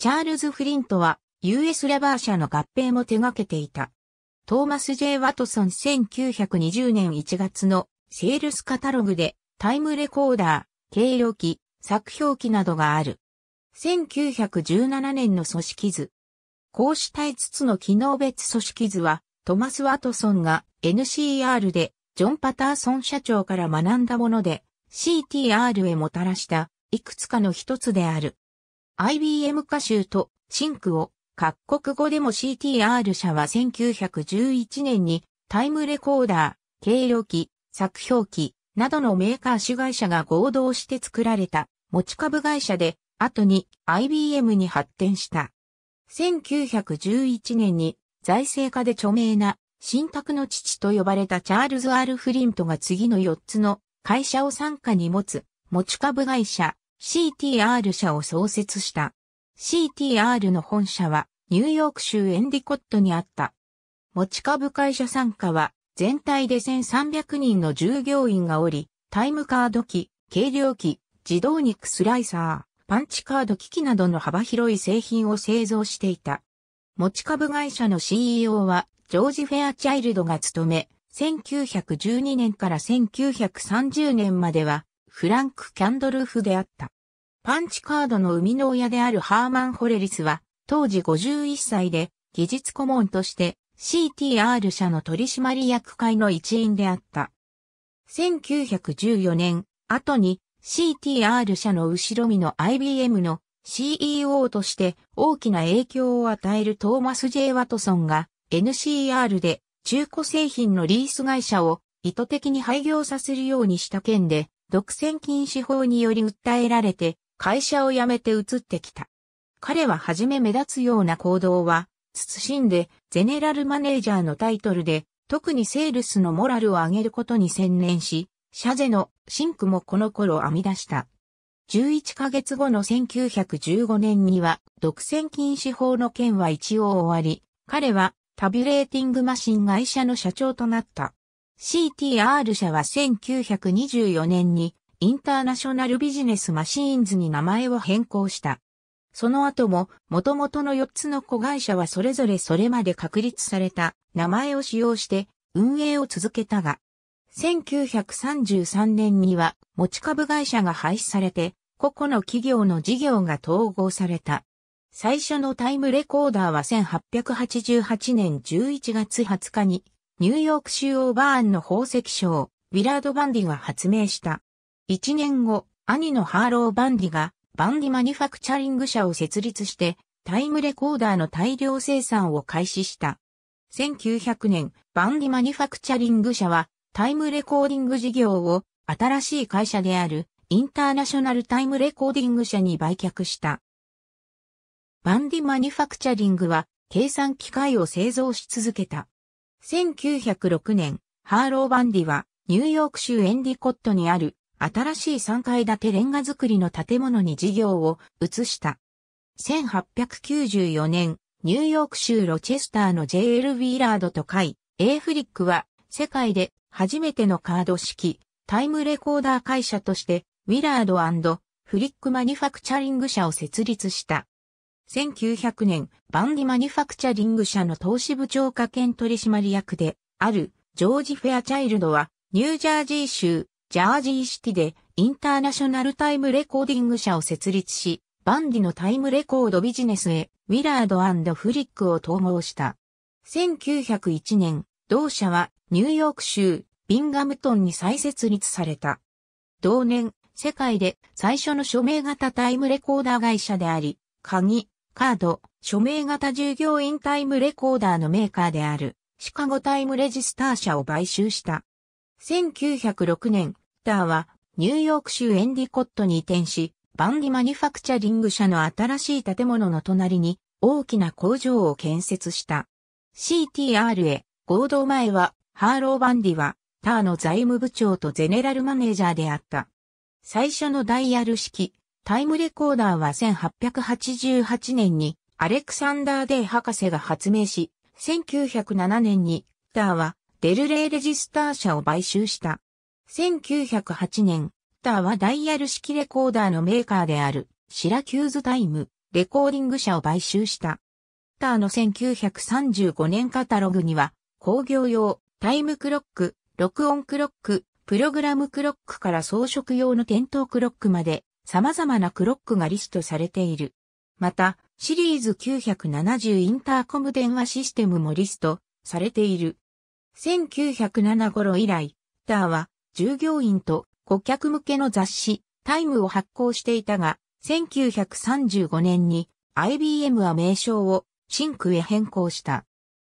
チャールズ・フリントは US レバー社の合併も手掛けていた。トーマス・ J・ ワトソン1920年1月のセールスカタログでタイムレコーダー、計量機、作表機などがある。1917年の組織図。こうした5つの機能別組織図はトマス・ワトソンが NCR でジョン・パターソン社長から学んだもので CTR へもたらしたいくつかの一つである。IBM 歌集とシンクを各国語でも CTR 社は1911年にタイムレコーダー、計量機、作表機などのメーカー主会社が合同して作られた持ち株会社で後に IBM に発展した。1911年に財政下で著名な新宅の父と呼ばれたチャールズ・アール・フリントが次の4つの会社を参加に持つ持ち株会社 CTR 社を創設した。CTR の本社はニューヨーク州エンディコットにあった。持ち株会社参加は全体で1300人の従業員がおり、タイムカード機、軽量機、自動肉スライサー、パンチカード機器などの幅広い製品を製造していた。持ち株会社の CEO はジョージ・フェアチャイルドが務め、1912年から1930年まではフランク・キャンドルフであった。パンチカードの生みの親であるハーマン・ホレリスは、当時51歳で、技術顧問として CTR 社の取締役会の一員であった。1914年、後に CTR 社の後ろ身の IBM の CEO として大きな影響を与えるトーマス・ジェイ・ワトソンが NCR で中古製品のリース会社を意図的に廃業させるようにした件で独占禁止法により訴えられて、会社を辞めて移ってきた。彼は初め目立つような行動は、慎んで、ゼネラルマネージャーのタイトルで、特にセールスのモラルを上げることに専念し、シャゼのシンクもこの頃編み出した。11ヶ月後の1915年には、独占禁止法の件は一応終わり、彼はタビュレーティングマシン会社の社長となった。CTR 社は1924年にインターナショナルビジネスマシーンズに名前を変更した。その後も元々の4つの子会社はそれぞれそれまで確立された名前を使用して運営を続けたが、1933年には持ち株会社が廃止されて個々の企業の事業が統合された。最初のタイムレコーダーは1888年11月20日にニューヨーク州オーバーンの宝石商、ウィラード・バンディが発明した。一年後、兄のハーロー・バンディが、バンディマニファクチャリング社を設立して、タイムレコーダーの大量生産を開始した。1900年、バンディマニファクチャリング社は、タイムレコーディング事業を、新しい会社である、インターナショナルタイムレコーディング社に売却した。バンディマニファクチャリングは、計算機械を製造し続けた。1906年、ハーロー・バンディは、ニューヨーク州エンディコットにある、新しい3階建てレンガ造りの建物に事業を移した。1894年、ニューヨーク州ロチェスターの JL ウィーラードと会、A フリックは、世界で初めてのカード式、タイムレコーダー会社として、ウィラードフリックマニファクチャリング社を設立した。1900年、バンディマニュファクチャリング社の投資部長課兼取締役で、ある、ジョージ・フェアチャイルドは、ニュージャージー州、ジャージーシティで、インターナショナルタイムレコーディング社を設立し、バンディのタイムレコードビジネスへ、ウィラードフリックを統合した。1901年、同社は、ニューヨーク州、ビンガムトンに再設立された。同年、世界で最初の署名型タイムレコーダー会社であり、鍵、カード、署名型従業員タイムレコーダーのメーカーである、シカゴタイムレジスター社を買収した。1906年、ターはニューヨーク州エンディコットに移転し、バンディマニファクチャリング社の新しい建物の隣に大きな工場を建設した。c t r へ、合同前はハーロー・バンディはターの財務部長とゼネラルマネージャーであった。最初のダイヤル式タイムレコーダーは1888年にアレクサンダー・デイ博士が発明し、1907年にターはデルレイレジスター社を買収した。1908年、ターはダイヤル式レコーダーのメーカーであるシラキューズタイムレコーディング社を買収した。ターの1935年カタログには工業用タイムクロック、録音クロック、プログラムクロックから装飾用の点灯クロックまで様々なクロックがリストされている。また、シリーズ970インターコム電話システムもリストされている。1907頃以来、ターは従業員と顧客向けの雑誌タイムを発行していたが、1935年に IBM は名称をシンクへ変更した。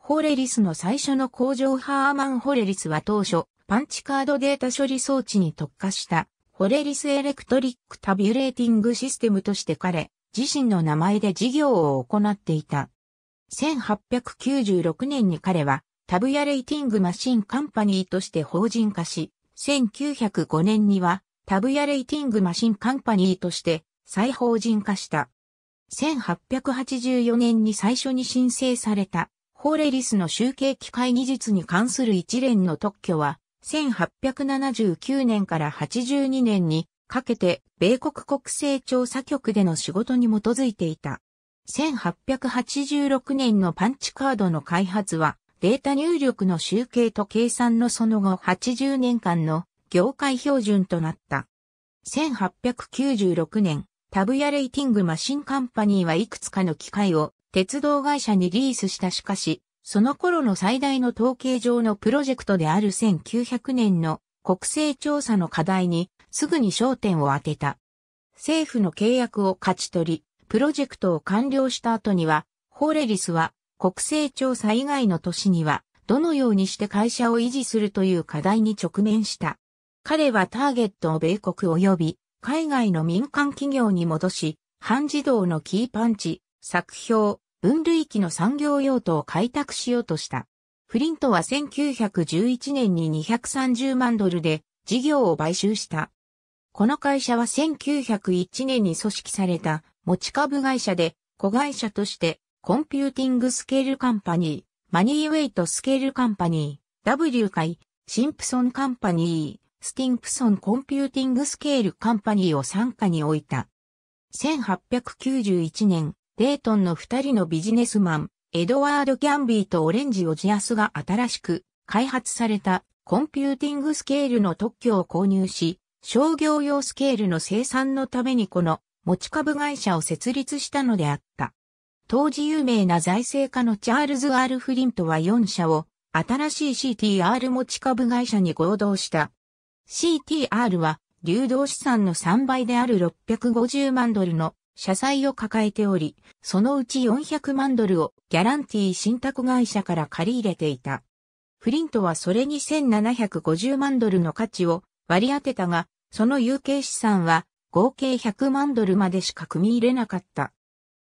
ホレリスの最初の工場ハーマン・ホレリスは当初、パンチカードデータ処理装置に特化したホレリスエレクトリックタビュレーティングシステムとして彼、自身の名前で事業を行っていた。1896年に彼は、タブヤレーティングマシンカンパニーとして法人化し、1905年には、タブヤレーティングマシンカンパニーとして再法人化した。1884年に最初に申請された、ホレリスの集計機械技術に関する一連の特許は、1879年から82年にかけて米国国勢調査局での仕事に基づいていた。1886年のパンチカードの開発はデータ入力の集計と計算のその後80年間の業界標準となった。1896年、タブヤレイティングマシンカンパニーはいくつかの機械を鉄道会社にリースしたしかし、その頃の最大の統計上のプロジェクトである1900年の国勢調査の課題にすぐに焦点を当てた。政府の契約を勝ち取り、プロジェクトを完了した後には、ホーレリスは国勢調査以外の年には、どのようにして会社を維持するという課題に直面した。彼はターゲットを米国及び海外の民間企業に戻し、半自動のキーパンチ、作評、分類機の産業用途を開拓しようとした。フリントは1911年に230万ドルで事業を買収した。この会社は1901年に組織された持ち株会社で子会社としてコンピューティングスケールカンパニー、マニーウェイトスケールカンパニー、W 会、シンプソンカンパニー、スティンプソンコンピューティングスケールカンパニーを参加に置いた。1891年、デートンの二人のビジネスマン、エドワード・キャンビーとオレンジ・オジアスが新しく開発されたコンピューティングスケールの特許を購入し、商業用スケールの生産のためにこの持ち株会社を設立したのであった。当時有名な財政家のチャールズ・アール・フリントは4社を新しい CTR 持ち株会社に合同した。CTR は流動資産の3倍である650万ドルの社債を抱えており、そのうち400万ドルをギャランティー信託会社から借り入れていた。フリントはそれに1750万ドルの価値を割り当てたが、その有形資産は合計100万ドルまでしか組み入れなかった。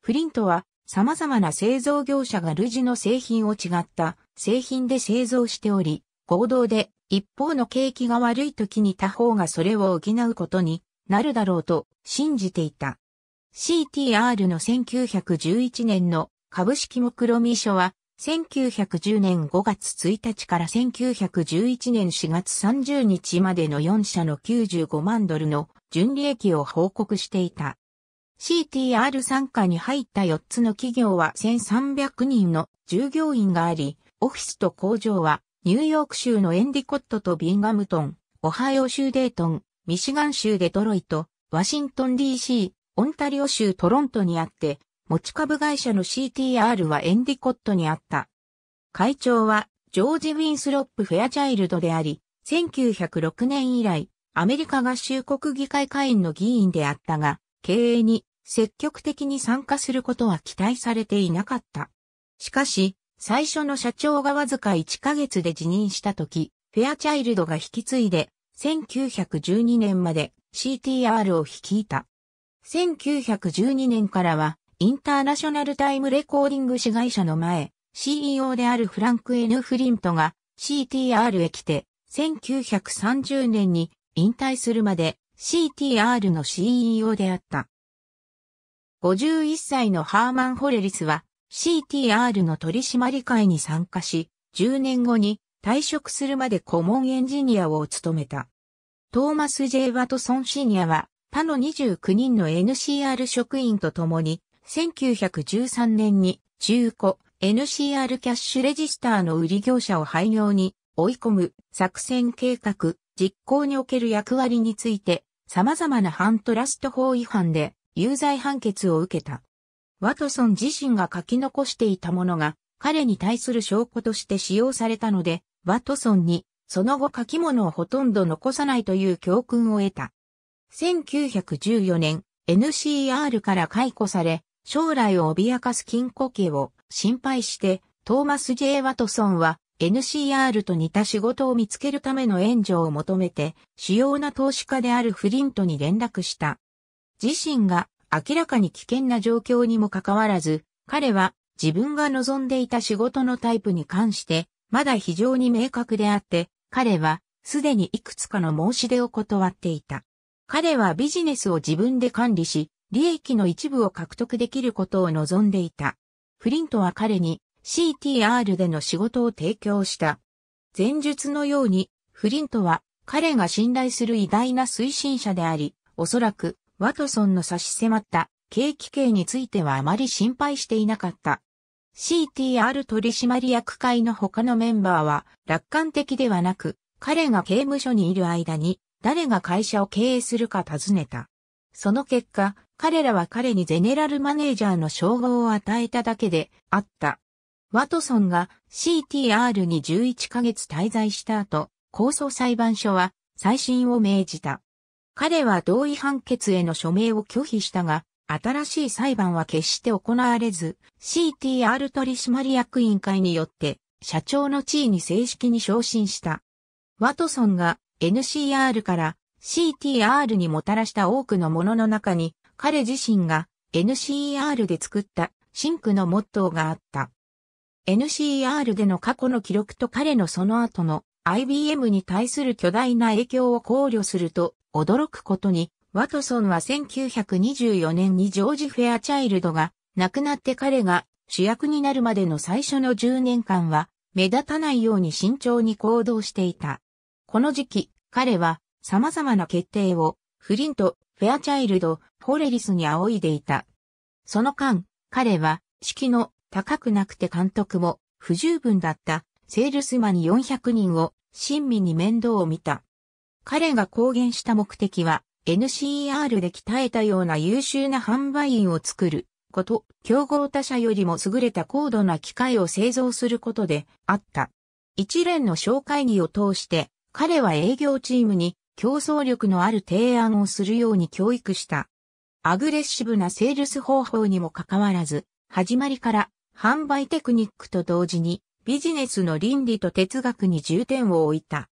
フリントは様々な製造業者がルジの製品を違った製品で製造しており、合同で一方の景気が悪い時に他方がそれを補うことになるだろうと信じていた。CTR の1911年の株式目論見書は、1910年5月1日から1911年4月30日までの4社の95万ドルの純利益を報告していた。CTR 参加に入った4つの企業は1300人の従業員があり、オフィスと工場はニューヨーク州のエンディコットとビンガムトン、オハイオ州デートン、ミシガン州デトロイト、ワシントン DC、オンタリオ州トロントにあって、持ち株会社の CTR はエンディコットにあった。会長はジョージ・ウィンスロップ・フェアチャイルドであり、1906年以来、アメリカ合衆国議会会員の議員であったが、経営に積極的に参加することは期待されていなかった。しかし、最初の社長がわずか1ヶ月で辞任した時、フェアチャイルドが引き継いで、1912年まで CTR を率いた。1912年からは、インターナショナルタイムレコーディング子会社の前、CEO であるフランク・ N・ フリントが CTR へ来て、1930年に引退するまで CTR の CEO であった。51歳のハーマン・ホレリスは CTR の取締会に参加し、10年後に退職するまで顧問エンジニアを務めた。トーマス・ジェイ・ワトソン・シニアは他の29人の NCR 職員と共に、1913年に中古 NCR キャッシュレジスターの売り業者を廃業に追い込む作戦計画、実行における役割について、様々な反トラスト法違反で有罪判決を受けた。ワトソン自身が書き残していたものが、彼に対する証拠として使用されたので、ワトソンに、その後書き物をほとんど残さないという教訓を得た。1914年、NCR から解雇され、将来を脅かす金庫家を心配して、トーマス・ジェイ・ワトソンは NCR と似た仕事を見つけるための援助を求めて、主要な投資家であるフリントに連絡した。自身が明らかに危険な状況にもかかわらず、彼は自分が望んでいた仕事のタイプに関して、まだ非常に明確であって、彼はすでにいくつかの申し出を断っていた。彼はビジネスを自分で管理し、利益の一部を獲得できることを望んでいた。フリントは彼に CTR での仕事を提供した。前述のように、フリントは彼が信頼する偉大な推進者であり、おそらくワトソンの差し迫った景気系についてはあまり心配していなかった。CTR 取締役会の他のメンバーは楽観的ではなく、彼が刑務所にいる間に誰が会社を経営するか尋ねた。その結果、彼らは彼にゼネラルマネージャーの称号を与えただけであった。ワトソンが CTR に11ヶ月滞在した後、控訴裁判所は再審を命じた。彼は同意判決への署名を拒否したが、新しい裁判は決して行われず、CTR 取締役委員会によって、社長の地位に正式に昇進した。ワトソンが NCR から CTR にもたらした多くのものの中に、彼自身が NCR で作ったシンクのモットーがあった。NCR での過去の記録と彼のその後の IBM に対する巨大な影響を考慮すると、驚くことに、ワトソンは1924年にジョージ・フェアチャイルドが亡くなって彼が主役になるまでの最初の10年間は目立たないように慎重に行動していた。この時期、彼は様々な決定をフリント、フェアチャイルド、フォレリスに仰いでいた。その間、彼は、式の高くなくて監督も不十分だったセールスマに400人を親身に面倒を見た。彼が公言した目的は NCER で鍛えたような優秀な販売員を作ること、競合他社よりも優れた高度な機械を製造することであった。一連の紹介議を通して彼は営業チームに競争力のある提案をするように教育した。アグレッシブなセールス方法にもかかわらず、始まりから販売テクニックと同時にビジネスの倫理と哲学に重点を置いた。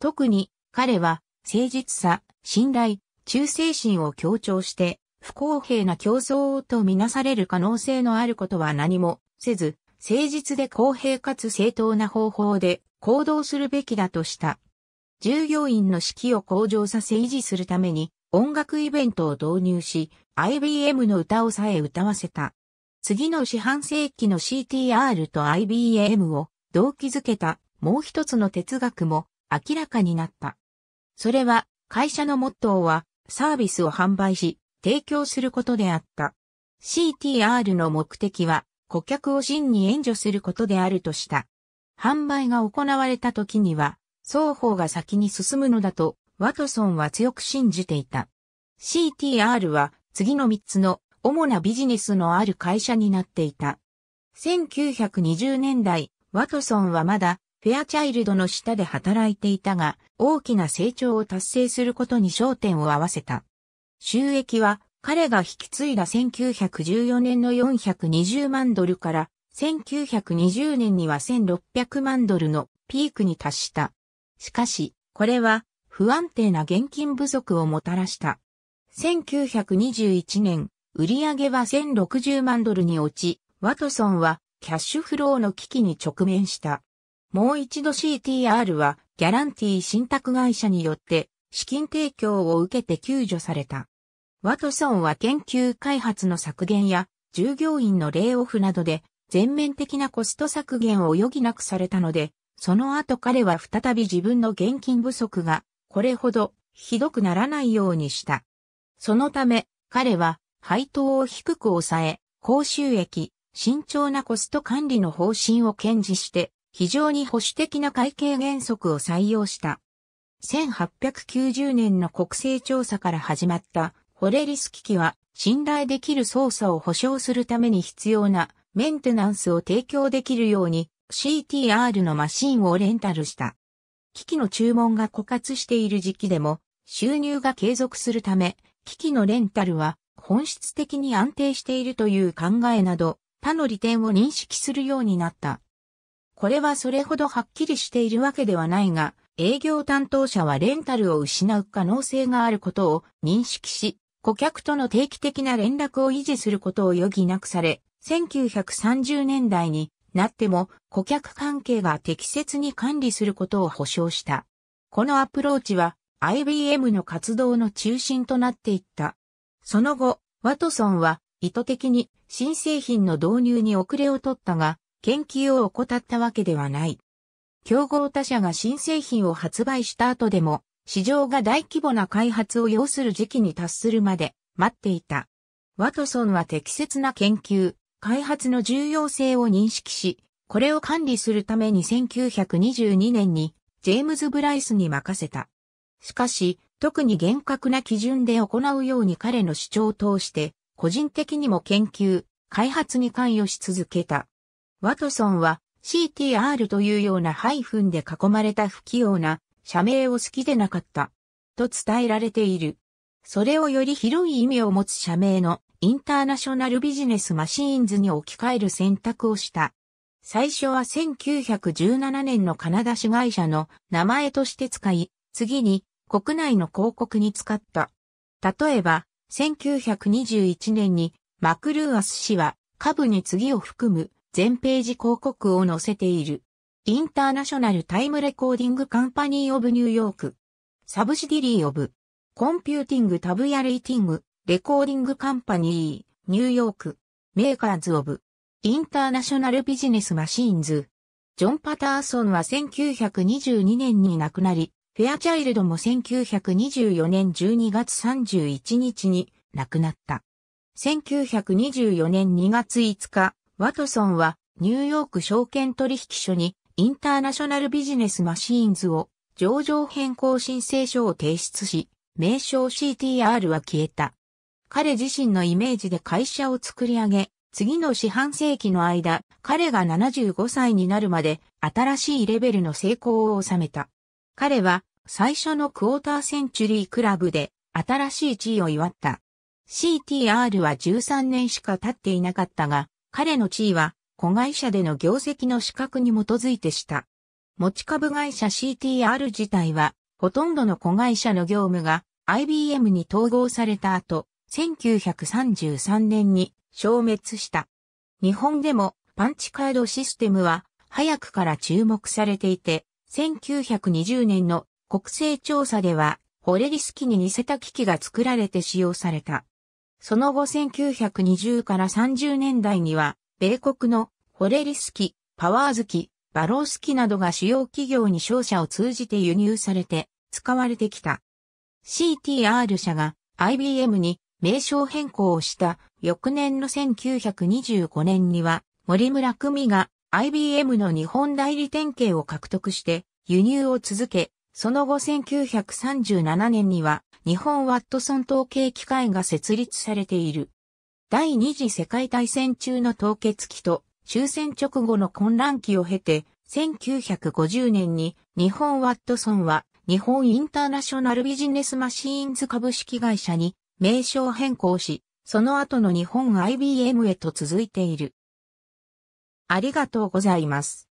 特に彼は誠実さ、信頼、忠誠心を強調して不公平な競争とみなされる可能性のあることは何もせず、誠実で公平かつ正当な方法で行動するべきだとした。従業員の士気を向上させ維持するために音楽イベントを導入し、IBM の歌をさえ歌わせた。次の四半世紀の CTR と IBM を動機づけたもう一つの哲学も明らかになった。それは会社のモットーはサービスを販売し提供することであった。CTR の目的は顧客を真に援助することであるとした。販売が行われた時には双方が先に進むのだと、ワトソンは強く信じていた。CTR は次の3つの主なビジネスのある会社になっていた。1920年代、ワトソンはまだフェアチャイルドの下で働いていたが、大きな成長を達成することに焦点を合わせた。収益は彼が引き継いだ1914年の420万ドルから1920年には1600万ドルのピークに達した。しかし、これは不安定な現金不足をもたらした。1921年、売上は1060万ドルに落ち、ワトソンはキャッシュフローの危機に直面した。もう一度 CTR はギャランティー信託会社によって資金提供を受けて救助された。ワトソンは研究開発の削減や従業員のレイオフなどで全面的なコスト削減を余儀なくされたのでその後彼は再び自分の現金不足がこれほどひどくならないようにした。そのため彼は配当を低く抑え、高収益、慎重なコスト管理の方針を堅持して非常に保守的な会計原則を採用した。1890年の国勢調査から始まったホレリス機器は信頼できる操作を保証するために必要なメンテナンスを提供できるように CTR のマシンをレンタルした。機器の注文が枯渇している時期でも収入が継続するため、機器のレンタルは本質的に安定しているという考えなど、他の利点を認識するようになった。これはそれほどはっきりしているわけではないが、営業担当者はレンタルを失う可能性があることを認識し、顧客との定期的な連絡を維持することを余儀なくされ、1930年代になっても顧客関係が適切に管理することを保証した。このアプローチは IBM の活動の中心となっていった。その後、ワトソンは意図的に新製品の導入に遅れを取ったが、研究を怠ったわけではない。競合他社が新製品を発売した後でも、市場が大規模な開発を要する時期に達するまで待っていた。ワトソンは適切な研究、開発の重要性を認識し、これを管理するために1922年にジェームズ・ブライスに任せた。しかし、特に厳格な基準で行うように彼の主張を通して、個人的にも研究、開発に関与し続けた。ワトソンは CTR というようなハイフンで囲まれた不器用な社名を好きでなかった。と伝えられている。それをより広い意味を持つ社名のインターナショナルビジネスマシーンズに置き換える選択をした。最初は1917年のカナダ市会社の名前として使い、次に国内の広告に使った。例えば、1921年にマクルーアス氏は株に次を含む全ページ広告を載せている。インターナショナルタイムレコーディングカンパニーオブニューヨーク。サブシディリーオブ。コンピューティングタブヤレイティング。レコーディングカンパニー、ニューヨーク、メーカーズ・オブ、インターナショナル・ビジネス・マシーンズ。ジョン・パターソンは1922年に亡くなり、フェアチャイルドも1924年12月31日に亡くなった。1924年2月5日、ワトソンはニューヨーク証券取引所にインターナショナルビジネスマシーンズを上場変更申請書を提出し、名称 CTR は消えた。彼自身のイメージで会社を作り上げ、次の四半世紀の間、彼が75歳になるまで新しいレベルの成功を収めた。彼は最初のクォーターセンチュリークラブで新しい地位を祝った。CTR は13年しか経っていなかったが、彼の地位は子会社での業績の資格に基づいてした。持ち株会社 CTR 自体は、ほとんどの子会社の業務が IBM に統合された後、1933年に消滅した。日本でもパンチカードシステムは早くから注目されていて、1920年の国勢調査では、ホレリス機に似せた機器が作られて使用された。その後1920から30年代には、米国のホレリス機、パワーズ機、バロース機などが主要企業に商社を通じて輸入されて使われてきた。CTR 社が IBM に名称変更をした翌年の1925年には森村組が IBM の日本代理典型を獲得して輸入を続け、その後1937年には日本ワットソン統計機械が設立されている。第二次世界大戦中の凍結期と終戦直後の混乱期を経て、1950年に日本ワットソンは日本インターナショナルビジネスマシーンズ株式会社に名称変更し、その後の日本 IBM へと続いている。ありがとうございます。